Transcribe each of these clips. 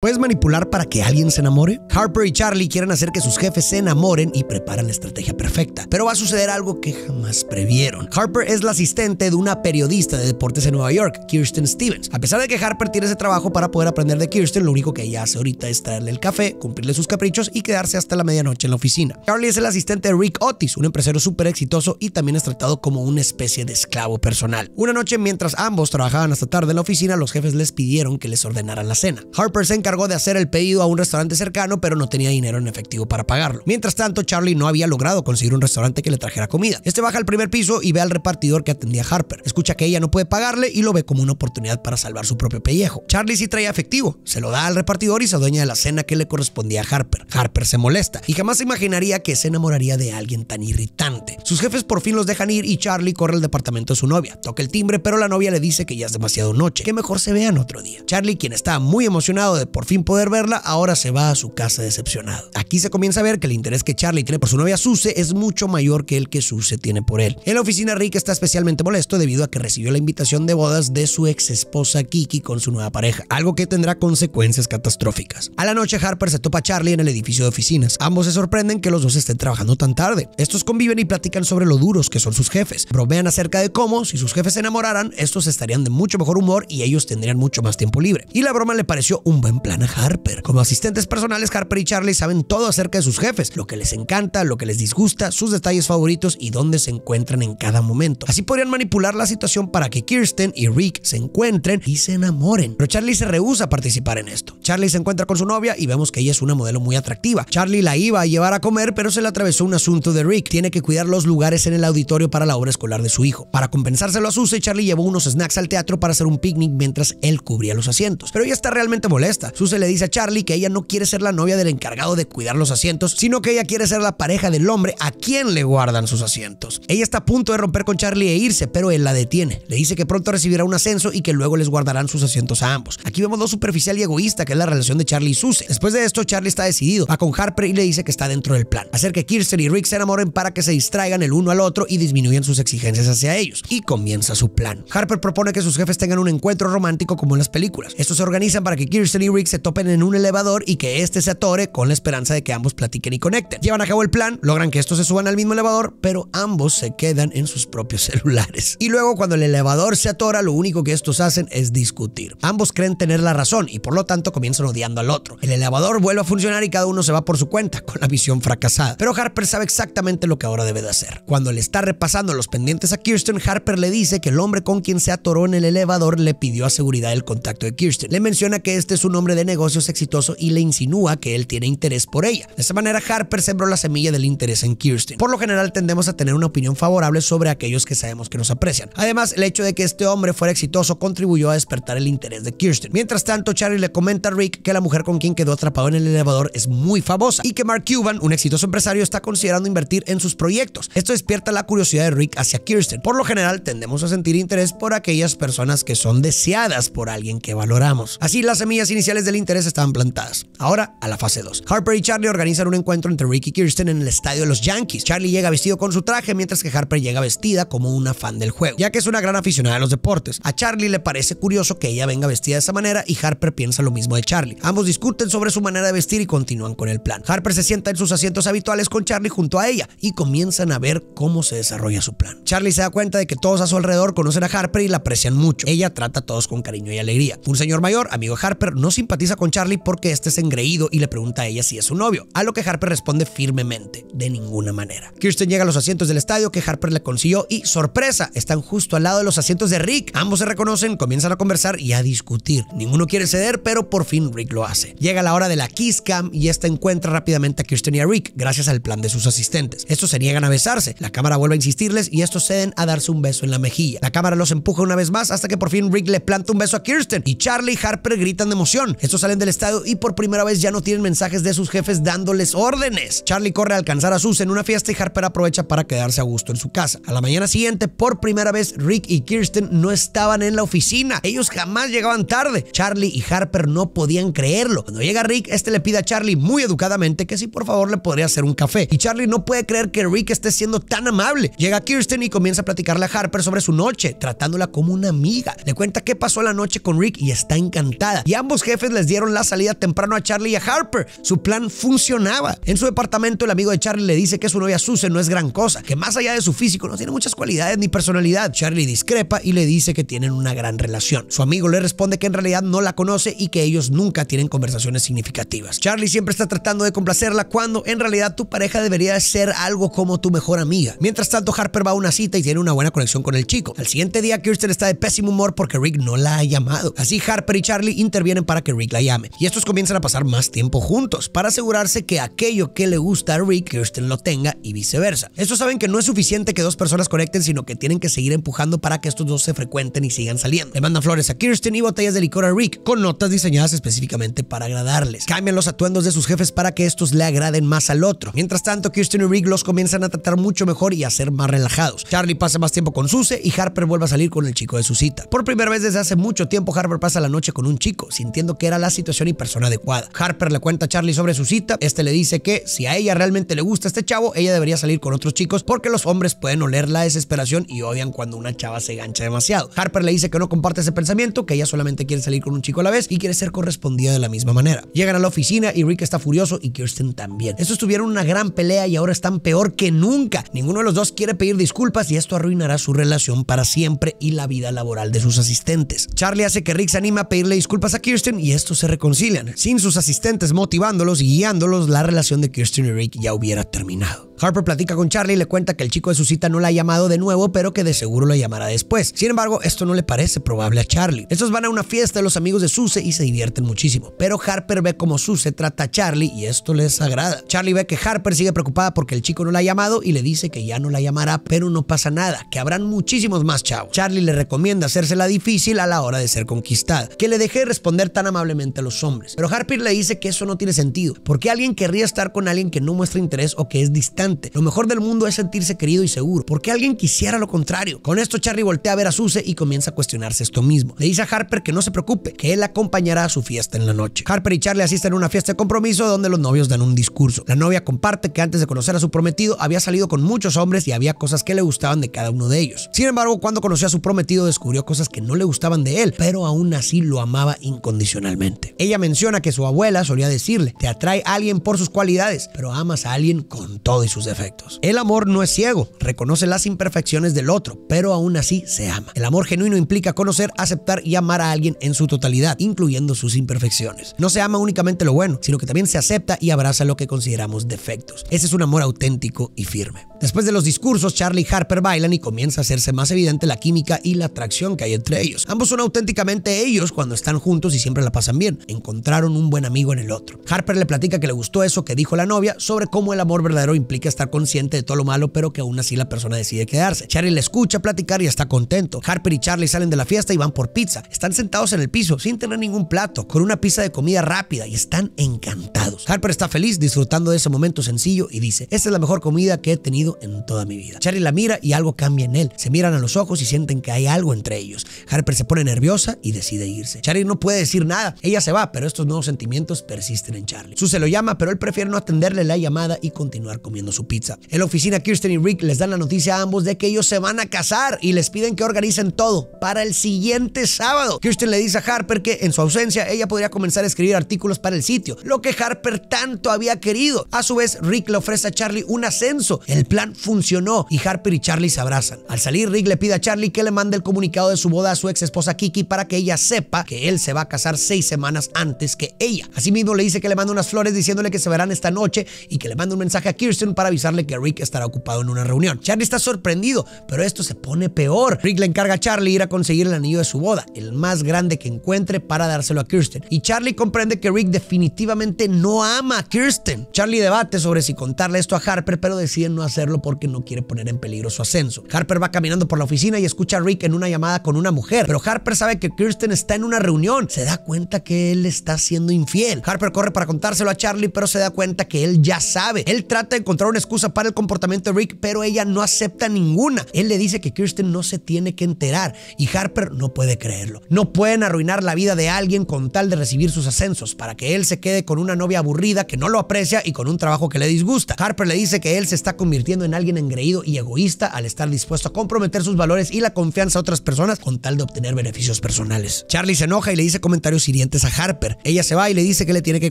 ¿Puedes manipular para que alguien se enamore? Harper y Charlie quieren hacer que sus jefes se enamoren y preparan la estrategia perfecta, pero va a suceder algo que jamás previeron. Harper es la asistente de una periodista de deportes en Nueva York, Kirsten Stevens. A pesar de que Harper tiene ese trabajo para poder aprender de Kirsten, lo único que ella hace ahorita es traerle el café, cumplirle sus caprichos y quedarse hasta la medianoche en la oficina. Charlie es el asistente de Rick Otis, un empresario súper exitoso y también es tratado como una especie de esclavo personal. Una noche, mientras ambos trabajaban hasta tarde en la oficina, los jefes les pidieron que les ordenaran la cena. Harper se encarga de hacer el pedido a un restaurante cercano, pero no tenía dinero en efectivo para pagarlo. Mientras tanto, Charlie no había logrado conseguir un restaurante que le trajera comida. Este baja al primer piso y ve al repartidor que atendía a Harper. Escucha que ella no puede pagarle y lo ve como una oportunidad para salvar su propio pellejo. Charlie sí traía efectivo, se lo da al repartidor y se adueña de la cena que le correspondía a Harper. Harper se molesta y jamás se imaginaría que se enamoraría de alguien tan irritante. Sus jefes por fin los dejan ir y Charlie corre al departamento de su novia. Toca el timbre, pero la novia le dice que ya es demasiado noche, que mejor se vean otro día. Charlie, quien está muy emocionado de por fin poder verla, ahora se va a su casa decepcionado. Aquí se comienza a ver que el interés que Charlie tiene por su novia Suse es mucho mayor que el que Suse tiene por él. En la oficina Rick está especialmente molesto debido a que recibió la invitación de bodas de su ex esposa Kiki con su nueva pareja, algo que tendrá consecuencias catastróficas. A la noche Harper se topa a Charlie en el edificio de oficinas. Ambos se sorprenden que los dos estén trabajando tan tarde. Estos conviven y platican sobre lo duros que son sus jefes. Bromean acerca de cómo, si sus jefes se enamoraran, estos estarían de mucho mejor humor y ellos tendrían mucho más tiempo libre. Y la broma le pareció un buen plan Ana Harper. Como asistentes personales, Harper y Charlie saben todo acerca de sus jefes, lo que les encanta, lo que les disgusta, sus detalles favoritos y dónde se encuentran en cada momento. Así podrían manipular la situación para que Kirsten y Rick se encuentren y se enamoren. Pero Charlie se rehúsa a participar en esto. Charlie se encuentra con su novia y vemos que ella es una modelo muy atractiva. Charlie la iba a llevar a comer, pero se le atravesó un asunto de Rick. Tiene que cuidar los lugares en el auditorio para la obra escolar de su hijo. Para compensárselo a Susie, Charlie llevó unos snacks al teatro para hacer un picnic mientras él cubría los asientos. Pero ella está realmente molesta. Suse le dice a Charlie que ella no quiere ser la novia del encargado de cuidar los asientos, sino que ella quiere ser la pareja del hombre a quien le guardan sus asientos. Ella está a punto de romper con Charlie e irse, pero él la detiene. Le dice que pronto recibirá un ascenso y que luego les guardarán sus asientos a ambos. Aquí vemos lo superficial y egoísta que es la relación de Charlie y Suse. Después de esto, Charlie está decidido, va con Harper y le dice que está dentro del plan. Hacer que Kirsten y Rick se enamoren para que se distraigan el uno al otro y disminuyan sus exigencias hacia ellos. Y comienza su plan. Harper propone que sus jefes tengan un encuentro romántico como en las películas. Estos se organizan para que Kirsten y Rick se topen en un elevador y que este se atore con la esperanza de que ambos platiquen y conecten. Llevan a cabo el plan, logran que estos se suban al mismo elevador, pero ambos se quedan en sus propios celulares. Y luego cuando el elevador se atora, lo único que estos hacen es discutir. Ambos creen tener la razón y por lo tanto comienzan odiando al otro. El elevador vuelve a funcionar y cada uno se va por su cuenta, con la visión fracasada. Pero Harper sabe exactamente lo que ahora debe de hacer. Cuando le está repasando los pendientes a Kirsten, Harper le dice que el hombre con quien se atoró en el elevador le pidió a seguridad el contacto de Kirsten. Le menciona que este es un hombre de negocios exitoso y le insinúa que él tiene interés por ella. De esa manera, Harper sembró la semilla del interés en Kirsten. Por lo general, tendemos a tener una opinión favorable sobre aquellos que sabemos que nos aprecian. Además, el hecho de que este hombre fuera exitoso contribuyó a despertar el interés de Kirsten. Mientras tanto, Charlie le comenta a Rick que la mujer con quien quedó atrapado en el elevador es muy famosa y que Mark Cuban, un exitoso empresario, está considerando invertir en sus proyectos. Esto despierta la curiosidad de Rick hacia Kirsten. Por lo general, tendemos a sentir interés por aquellas personas que son deseadas por alguien que valoramos. Así, las semillas iniciales del interés estaban plantadas. Ahora a la fase 2. Harper y Charlie organizan un encuentro entre Ricky y Kirsten en el estadio de los Yankees. Charlie llega vestido con su traje mientras que Harper llega vestida como una fan del juego, ya que es una gran aficionada a los deportes. A Charlie le parece curioso que ella venga vestida de esa manera y Harper piensa lo mismo de Charlie. Ambos discuten sobre su manera de vestir y continúan con el plan. Harper se sienta en sus asientos habituales con Charlie junto a ella y comienzan a ver cómo se desarrolla su plan. Charlie se da cuenta de que todos a su alrededor conocen a Harper y la aprecian mucho. Ella trata a todos con cariño y alegría. Un señor mayor, amigo de Harper, no simpatiza con Charlie porque este es engreído y le pregunta a ella si es su novio, a lo que Harper responde firmemente, de ninguna manera. Kirsten llega a los asientos del estadio que Harper le consiguió y, sorpresa, están justo al lado de los asientos de Rick. Ambos se reconocen, comienzan a conversar y a discutir. Ninguno quiere ceder, pero por fin Rick lo hace. Llega la hora de la Kiss Cam y esta encuentra rápidamente a Kirsten y a Rick, gracias al plan de sus asistentes. Estos se niegan a besarse, la cámara vuelve a insistirles y estos ceden a darse un beso en la mejilla. La cámara los empuja una vez más hasta que por fin Rick le planta un beso a Kirsten y Charlie y Harper gritan de emoción. Estos salen del estadio y por primera vez ya no tienen mensajes de sus jefes dándoles órdenes. Charlie corre a alcanzar a Sus en una fiesta y Harper aprovecha para quedarse a gusto en su casa. A la mañana siguiente, por primera vez, Rick y Kirsten no estaban en la oficina. Ellos jamás llegaban tarde. Charlie y Harper no podían creerlo. Cuando llega Rick, este le pide a Charlie muy educadamente que si por favor le podría hacer un café. Y Charlie no puede creer que Rick esté siendo tan amable. Llega Kirsten y comienza a platicarle a Harper sobre su noche, tratándola como una amiga. Le cuenta qué pasó la noche con Rick y está encantada. Y ambos jefes les dieron la salida temprano a Charlie y a Harper. Su plan funcionaba. En su departamento, el amigo de Charlie le dice que su novia Susan no es gran cosa, que más allá de su físico no tiene muchas cualidades ni personalidad. Charlie discrepa y le dice que tienen una gran relación. Su amigo le responde que en realidad no la conoce y que ellos nunca tienen conversaciones significativas. Charlie siempre está tratando de complacerla cuando en realidad tu pareja debería ser algo como tu mejor amiga. Mientras tanto, Harper va a una cita y tiene una buena conexión con el chico. Al siguiente día, Kirsten está de pésimo humor porque Rick no la ha llamado. Así Harper y Charlie intervienen para que Rick la llame. Y estos comienzan a pasar más tiempo juntos para asegurarse que aquello que le gusta a Rick, Kirsten lo tenga y viceversa. Estos saben que no es suficiente que dos personas conecten, sino que tienen que seguir empujando para que estos dos se frecuenten y sigan saliendo. Le mandan flores a Kirsten y botellas de licor a Rick, con notas diseñadas específicamente para agradarles. Cambian los atuendos de sus jefes para que estos le agraden más al otro. Mientras tanto, Kirsten y Rick los comienzan a tratar mucho mejor y a ser más relajados. Charlie pasa más tiempo con Suse y Harper vuelve a salir con el chico de su cita. Por primera vez desde hace mucho tiempo, Harper pasa la noche con un chico, sintiendo que era la situación y persona adecuada. Harper le cuenta a Charlie sobre su cita, este le dice que si a ella realmente le gusta este chavo, ella debería salir con otros chicos porque los hombres pueden oler la desesperación y odian cuando una chava se gancha demasiado. Harper le dice que no comparte ese pensamiento, que ella solamente quiere salir con un chico a la vez y quiere ser correspondida de la misma manera. Llegan a la oficina y Rick está furioso y Kirsten también. Estos tuvieron una gran pelea y ahora están peor que nunca. Ninguno de los dos quiere pedir disculpas y esto arruinará su relación para siempre y la vida laboral de sus asistentes. Charlie hace que Rick se anime a pedirle disculpas a Kirsten y estos se reconcilian. Sin sus asistentes motivándolos y guiándolos, la relación de Kirsten y Rick ya hubiera terminado. Harper platica con Charlie y le cuenta que el chico de su cita no la ha llamado de nuevo, pero que de seguro la llamará después. Sin embargo, esto no le parece probable a Charlie. Estos van a una fiesta de los amigos de Suse y se divierten muchísimo, pero Harper ve cómo Suse trata a Charlie y esto les agrada. Charlie ve que Harper sigue preocupada porque el chico no la ha llamado y le dice que ya no la llamará, pero no pasa nada, que habrán muchísimos más chavos. Charlie le recomienda hacérsela difícil a la hora de ser conquistada, que le deje responder tan amablemente a los hombres. Pero Harper le dice que eso no tiene sentido, porque alguien querría estar con alguien que no muestra interés o que es distante lo mejor del mundo es sentirse querido y seguro. porque alguien quisiera lo contrario? Con esto Charlie voltea a ver a Suze y comienza a cuestionarse esto mismo. Le dice a Harper que no se preocupe, que él acompañará a su fiesta en la noche. Harper y Charlie asisten a una fiesta de compromiso donde los novios dan un discurso. La novia comparte que antes de conocer a su prometido había salido con muchos hombres y había cosas que le gustaban de cada uno de ellos. Sin embargo, cuando conoció a su prometido descubrió cosas que no le gustaban de él, pero aún así lo amaba incondicionalmente. Ella menciona que su abuela solía decirle, te atrae a alguien por sus cualidades, pero amas a alguien con todo y su defectos. El amor no es ciego, reconoce las imperfecciones del otro, pero aún así se ama. El amor genuino implica conocer, aceptar y amar a alguien en su totalidad, incluyendo sus imperfecciones. No se ama únicamente lo bueno, sino que también se acepta y abraza lo que consideramos defectos. Ese es un amor auténtico y firme. Después de los discursos, Charlie y Harper bailan y comienza a hacerse más evidente la química y la atracción que hay entre ellos. Ambos son auténticamente ellos cuando están juntos y siempre la pasan bien. Encontraron un buen amigo en el otro. Harper le platica que le gustó eso que dijo la novia sobre cómo el amor verdadero implica estar consciente de todo lo malo, pero que aún así la persona decide quedarse. Charlie le escucha platicar y está contento. Harper y Charlie salen de la fiesta y van por pizza. Están sentados en el piso, sin tener ningún plato, con una pizza de comida rápida y están encantados. Harper está feliz disfrutando de ese momento sencillo y dice, esta es la mejor comida que he tenido en toda mi vida. Charlie la mira y algo cambia en él. Se miran a los ojos y sienten que hay algo entre ellos. Harper se pone nerviosa y decide irse. Charlie no puede decir nada. Ella se va, pero estos nuevos sentimientos persisten en Charlie. Su se lo llama, pero él prefiere no atenderle la llamada y continuar comiendo su su pizza. En la oficina, Kirsten y Rick les dan la noticia a ambos de que ellos se van a casar y les piden que organicen todo para el siguiente sábado. Kirsten le dice a Harper que en su ausencia ella podría comenzar a escribir artículos para el sitio, lo que Harper tanto había querido. A su vez, Rick le ofrece a Charlie un ascenso. El plan funcionó y Harper y Charlie se abrazan. Al salir, Rick le pide a Charlie que le mande el comunicado de su boda a su ex esposa Kiki para que ella sepa que él se va a casar seis semanas antes que ella. Asimismo, le dice que le mande unas flores diciéndole que se verán esta noche y que le mande un mensaje a Kirsten para avisarle que Rick estará ocupado en una reunión. Charlie está sorprendido, pero esto se pone peor. Rick le encarga a Charlie ir a conseguir el anillo de su boda, el más grande que encuentre para dárselo a Kirsten. Y Charlie comprende que Rick definitivamente no ama a Kirsten. Charlie debate sobre si contarle esto a Harper, pero decide no hacerlo porque no quiere poner en peligro su ascenso. Harper va caminando por la oficina y escucha a Rick en una llamada con una mujer, pero Harper sabe que Kirsten está en una reunión. Se da cuenta que él está siendo infiel. Harper corre para contárselo a Charlie, pero se da cuenta que él ya sabe. Él trata de encontrar una excusa para el comportamiento de Rick, pero ella no acepta ninguna. Él le dice que Kirsten no se tiene que enterar y Harper no puede creerlo. No pueden arruinar la vida de alguien con tal de recibir sus ascensos para que él se quede con una novia aburrida que no lo aprecia y con un trabajo que le disgusta. Harper le dice que él se está convirtiendo en alguien engreído y egoísta al estar dispuesto a comprometer sus valores y la confianza a otras personas con tal de obtener beneficios personales. Charlie se enoja y le dice comentarios hirientes a Harper. Ella se va y le dice que le tiene que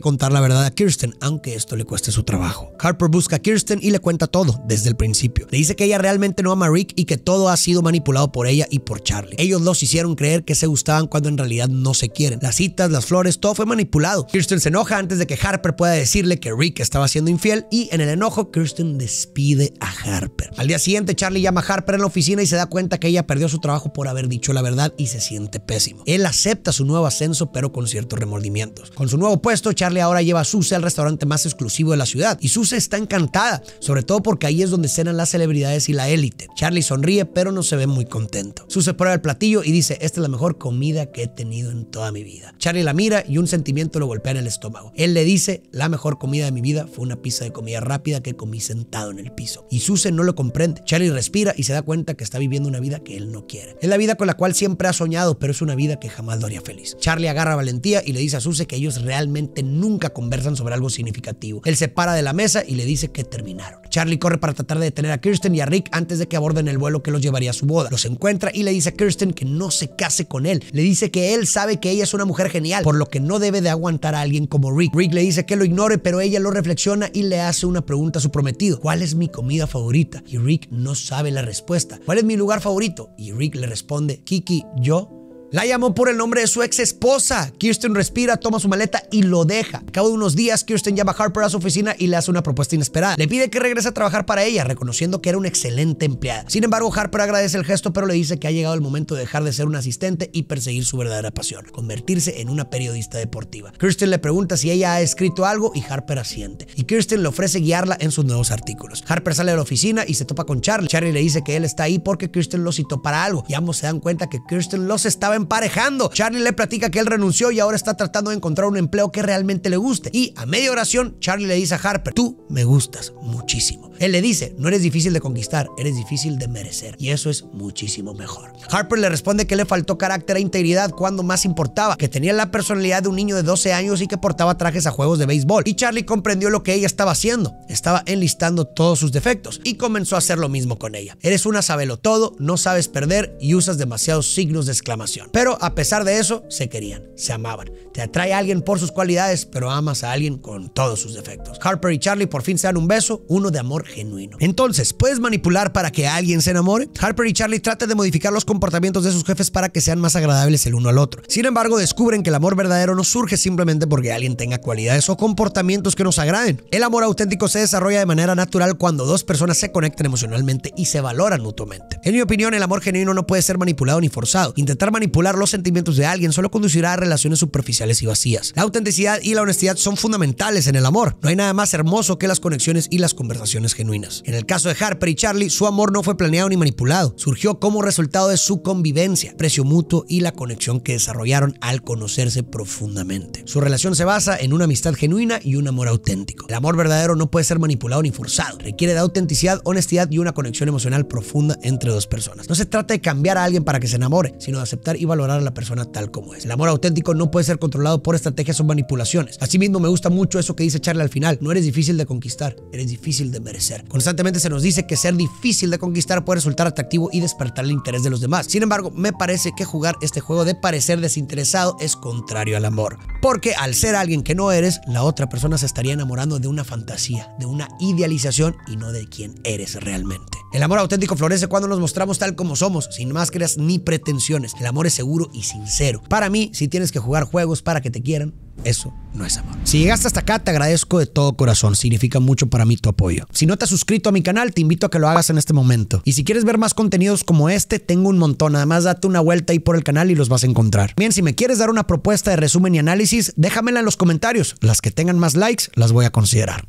contar la verdad a Kirsten, aunque esto le cueste su trabajo. Harper busca a Kirsten y le cuenta todo desde el principio. Le dice que ella realmente no ama a Rick y que todo ha sido manipulado por ella y por Charlie. Ellos los hicieron creer que se gustaban cuando en realidad no se quieren. Las citas, las flores, todo fue manipulado. Kirsten se enoja antes de que Harper pueda decirle que Rick estaba siendo infiel y en el enojo Kirsten despide a Harper. Al día siguiente Charlie llama a Harper en la oficina y se da cuenta que ella perdió su trabajo por haber dicho la verdad y se siente pésimo. Él acepta su nuevo ascenso pero con ciertos remordimientos. Con su nuevo puesto, Charlie ahora lleva a Suze al restaurante más exclusivo de la ciudad y Susie está encantada sobre todo porque ahí es donde cenan las celebridades y la élite. Charlie sonríe, pero no se ve muy contento. Sue prueba el platillo y dice, esta es la mejor comida que he tenido en toda mi vida. Charlie la mira y un sentimiento lo golpea en el estómago. Él le dice, la mejor comida de mi vida fue una pizza de comida rápida que comí sentado en el piso. Y Suse no lo comprende. Charlie respira y se da cuenta que está viviendo una vida que él no quiere. Es la vida con la cual siempre ha soñado, pero es una vida que jamás lo haría feliz. Charlie agarra valentía y le dice a Suse que ellos realmente nunca conversan sobre algo significativo. Él se para de la mesa y le dice que termina Charlie corre para tratar de detener a Kirsten y a Rick antes de que aborden el vuelo que los llevaría a su boda. Los encuentra y le dice a Kirsten que no se case con él. Le dice que él sabe que ella es una mujer genial, por lo que no debe de aguantar a alguien como Rick. Rick le dice que lo ignore, pero ella lo reflexiona y le hace una pregunta a su prometido. ¿Cuál es mi comida favorita? Y Rick no sabe la respuesta. ¿Cuál es mi lugar favorito? Y Rick le responde, Kiki, yo la llamó por el nombre de su ex esposa. Kirsten respira, toma su maleta y lo deja. A cabo de unos días, Kirsten llama a Harper a su oficina y le hace una propuesta inesperada. Le pide que regrese a trabajar para ella, reconociendo que era una excelente empleada. Sin embargo, Harper agradece el gesto, pero le dice que ha llegado el momento de dejar de ser un asistente y perseguir su verdadera pasión, convertirse en una periodista deportiva. Kirsten le pregunta si ella ha escrito algo y Harper asiente. Y Kirsten le ofrece guiarla en sus nuevos artículos. Harper sale de la oficina y se topa con Charlie. Charlie le dice que él está ahí porque Kirsten lo citó para algo y ambos se dan cuenta que Kirsten los estaba emparejando. Charlie le platica que él renunció y ahora está tratando de encontrar un empleo que realmente le guste. Y a media oración, Charlie le dice a Harper, tú me gustas muchísimo. Él le dice, no eres difícil de conquistar, eres difícil de merecer. Y eso es muchísimo mejor. Harper le responde que le faltó carácter e integridad cuando más importaba, que tenía la personalidad de un niño de 12 años y que portaba trajes a juegos de béisbol. Y Charlie comprendió lo que ella estaba haciendo. Estaba enlistando todos sus defectos y comenzó a hacer lo mismo con ella. Eres una sabelo todo, no sabes perder y usas demasiados signos de exclamación. Pero a pesar de eso, se querían, se amaban. Te atrae a alguien por sus cualidades, pero amas a alguien con todos sus defectos. Harper y Charlie por fin se dan un beso, uno de amor genuino. Entonces, ¿puedes manipular para que alguien se enamore? Harper y Charlie tratan de modificar los comportamientos de sus jefes para que sean más agradables el uno al otro. Sin embargo, descubren que el amor verdadero no surge simplemente porque alguien tenga cualidades o comportamientos que nos agraden. El amor auténtico se desarrolla de manera natural cuando dos personas se conectan emocionalmente y se valoran mutuamente. En mi opinión, el amor genuino no puede ser manipulado ni forzado. Intentar manipular los sentimientos de alguien solo conducirá a relaciones superficiales y vacías. La autenticidad y la honestidad son fundamentales en el amor. No hay nada más hermoso que las conexiones y las conversaciones genuinas. En el caso de Harper y Charlie, su amor no fue planeado ni manipulado, surgió como resultado de su convivencia, precio mutuo y la conexión que desarrollaron al conocerse profundamente. Su relación se basa en una amistad genuina y un amor auténtico. El amor verdadero no puede ser manipulado ni forzado, requiere de autenticidad, honestidad y una conexión emocional profunda entre dos personas. No se trata de cambiar a alguien para que se enamore, sino de aceptar y valorar a la persona tal como es. El amor auténtico no puede ser controlado por estrategias o manipulaciones. Asimismo, me gusta mucho eso que dice Charlie al final, no eres difícil de conquistar, eres difícil de merecer. Constantemente se nos dice que ser difícil de conquistar puede resultar atractivo y despertar el interés de los demás. Sin embargo, me parece que jugar este juego de parecer desinteresado es contrario al amor. Porque al ser alguien que no eres, la otra persona se estaría enamorando de una fantasía, de una idealización y no de quien eres realmente. El amor auténtico florece cuando nos mostramos tal como somos, sin máscaras ni pretensiones. El amor es seguro y sincero. Para mí, si tienes que jugar juegos para que te quieran, eso no es amor. Si llegaste hasta acá, te agradezco de todo corazón. Significa mucho para mí tu apoyo. Si no te has suscrito a mi canal, te invito a que lo hagas en este momento. Y si quieres ver más contenidos como este, tengo un montón. Además, date una vuelta ahí por el canal y los vas a encontrar. Bien, si me quieres dar una propuesta de resumen y análisis, déjamela en los comentarios. Las que tengan más likes, las voy a considerar.